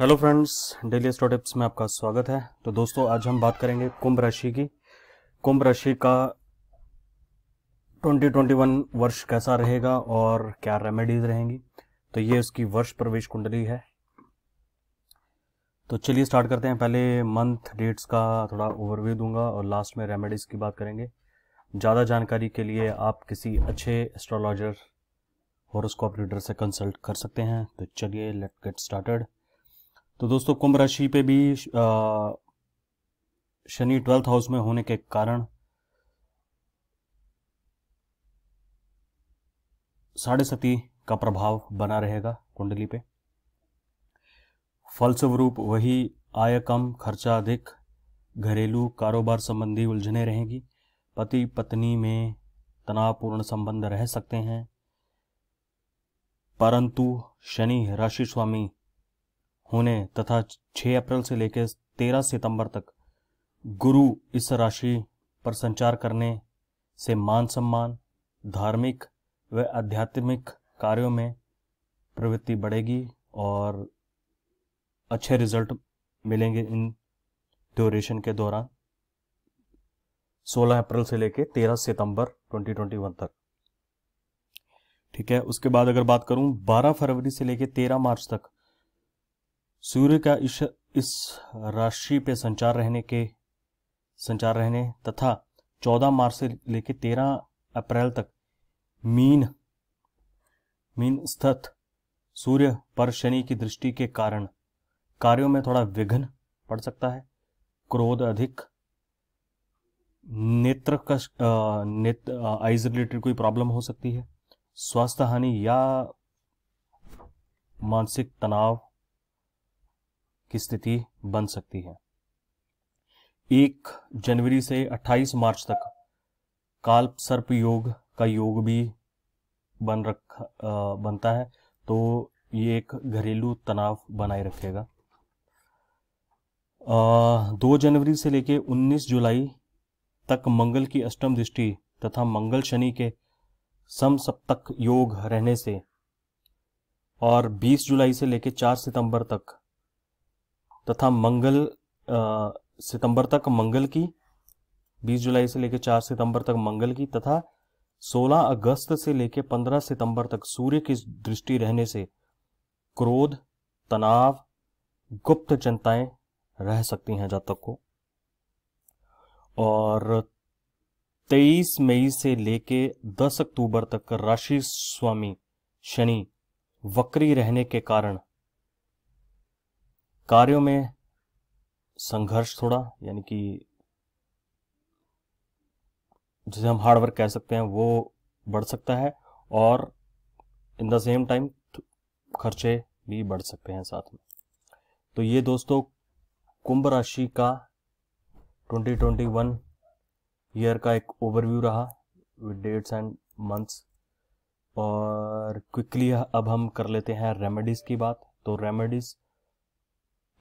hello friends daily स्टोटिप्स में आपका स्वागत है तो दोस्तों आज हम बात करेंगे कुंभ राशि की कुंभ राशि का 2021 वर्ष कैसा रहेगा और क्या रेमेडीज रहेंगी तो ये उसकी वर्ष प्रवेश कुंडली है तो चलिए स्टार्ट करते हैं पहले मंथ डेट्स का थोड़ा ओवरव्यू दूंगा और लास्ट में रेमेडीज की बात करेंगे ज़्यादा जानकारी के लिए आप किसी अच्छे एस्ट्रोलॉजर हॉरोस्कोप रीडर से कंसल्ट कर सकते हैं तो चलिए लेट गेट स्टार्टेड तो दोस्तों कुंभ राशि पे भी शनि ट्वेल्थ हाउस में होने के कारण साढ़े सती का प्रभाव बना रहेगा कुंडली पे फलस्वरूप वही आय कम खर्चा अधिक घरेलू कारोबार संबंधी उलझने रहेंगी पति पत्नी में तनावपूर्ण संबंध रह सकते हैं परंतु शनि राशि स्वामी होने तथा 6 अप्रैल से लेकर 13 सितंबर तक गुरु इस राशि पर संचार करने से मान सम्मान धार्मिक व आध्यात्मिक कार्यों में प्रवृत्ति बढ़ेगी और अच्छे रिजल्ट मिलेंगे इन ड्यूरेशन के दौरान 16 अप्रैल से लेकर 13 सितंबर 2021 तक ठीक है उसके बाद अगर बात करूं 12 फरवरी से लेकर 13 मार्च तक सूर्य का इस, इस राशि पे संचार रहने के संचार रहने तथा 14 मार्च से लेकर 13 अप्रैल तक मीन मीन स्थित सूर्य पर शनि की दृष्टि के कारण कार्यों में थोड़ा विघ्न पड़ सकता है क्रोध अधिक नेत्र का नेत्र आइज रिलेटेड कोई प्रॉब्लम हो सकती है स्वास्थ्य हानि या मानसिक तनाव की स्थिति बन सकती है एक जनवरी से 28 मार्च तक काल्प सर्प योग का योग भी बन रख बनता है तो ये एक घरेलू तनाव बनाए रखेगा आ, दो जनवरी से लेके 19 जुलाई तक मंगल की अष्टम दृष्टि तथा मंगल शनि के सम सप्तक योग रहने से और 20 जुलाई से लेके 4 सितंबर तक तथा मंगल सितंबर तक मंगल की 20 जुलाई से लेकर 4 सितंबर तक मंगल की तथा 16 अगस्त से लेकर 15 सितंबर तक सूर्य की दृष्टि रहने से क्रोध तनाव गुप्त चिंताएं रह सकती हैं जातक को और 23 मई से लेके 10 अक्टूबर तक राशि स्वामी शनि वक्री रहने के कारण कार्यों में संघर्ष थोड़ा यानी कि जिसे हम हार्डवर्क कह सकते हैं वो बढ़ सकता है और इन द सेम टाइम खर्चे भी बढ़ सकते हैं साथ में तो ये दोस्तों कुंभ राशि का 2021 ईयर का एक ओवरव्यू रहा विद डेट्स एंड मंथ्स और क्विकली अब हम कर लेते हैं रेमेडीज़ की बात तो रेमेडीज़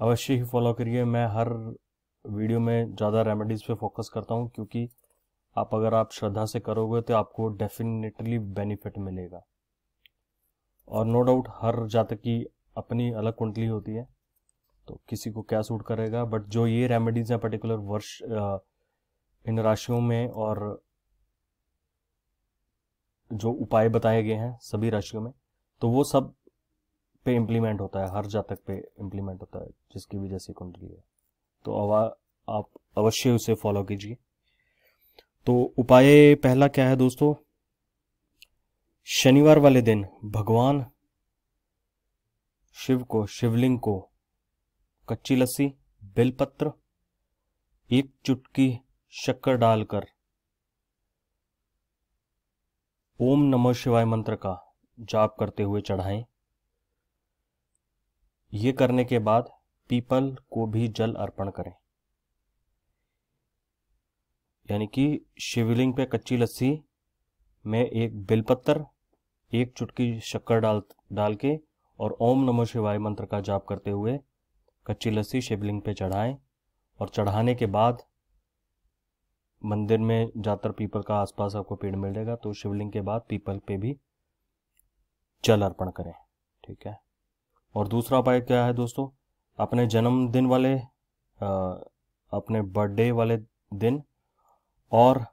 अवश्य ही फॉलो करिए मैं हर वीडियो में ज़्यादा रेमेडीज़ पे फोकस करता हूँ क्योंकि आप अगर आप श्रद्धा से करोगे तो आपको डेफिनेटली बेनिफिट मिलेगा और नो डाउट हर जातक की अपनी अलग कुंडली होती है तो किसी को क्या सूट करेगा बट जो ये रेमेडीज़ हैं पर्टिकुलर वर्ष इन राशियों में और जो उपाय बताए गए हैं सभी राशियों में तो वो सब पे इम्प्लीमेंट होता है हर जातक पे इम्प्लीमेंट होता है जिसकी वजह से कुंडली है तो अवा आप अवश्य उसे फॉलो कीजिए तो उपाय पहला क्या है दोस्तों शनिवार वाले दिन भगवान शिव को शिवलिंग को कच्ची लस्सी बेलपत्र एक चुटकी शक्कर डालकर ओम नमः शिवाय मंत्र का जाप करते हुए चढ़ाएं ये करने के बाद पीपल को भी जल अर्पण करें यानी कि शिवलिंग पे कच्ची लस्सी में एक बिलपत्र एक चुटकी शक्कर डाल डाल के और ओम नमो शिवाय मंत्र का जाप करते हुए कच्ची लस्सी शिवलिंग पे चढ़ाएं और चढ़ाने के बाद मंदिर में ज़्यादातर पीपल का आसपास आपको पेड़ मिलेगा तो शिवलिंग के बाद पीपल पे भी जल अर्पण करें ठीक है और दूसरा उपाय क्या है दोस्तों अपने जन्मदिन वाले आ, अपने बर्थडे वाले दिन और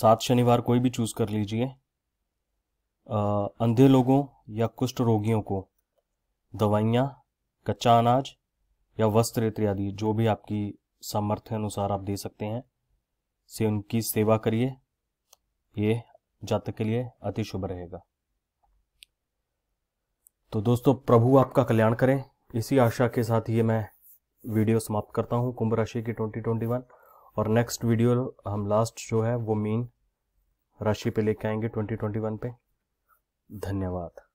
सात शनिवार कोई भी चूज़ कर लीजिए अंधे लोगों या कुष्ठ रोगियों को दवाइयाँ कच्चा अनाज या वस्त्र इत्यादि जो भी आपकी सामर्थ्य अनुसार आप दे सकते हैं से उनकी सेवा करिए ये जातक के लिए अति शुभ रहेगा तो दोस्तों प्रभु आपका कल्याण करें इसी आशा के साथ ये मैं वीडियो समाप्त करता हूँ कुंभ राशि की 2021 और नेक्स्ट वीडियो हम लास्ट जो है वो मीन राशि पे लेके आएंगे 2021 पे धन्यवाद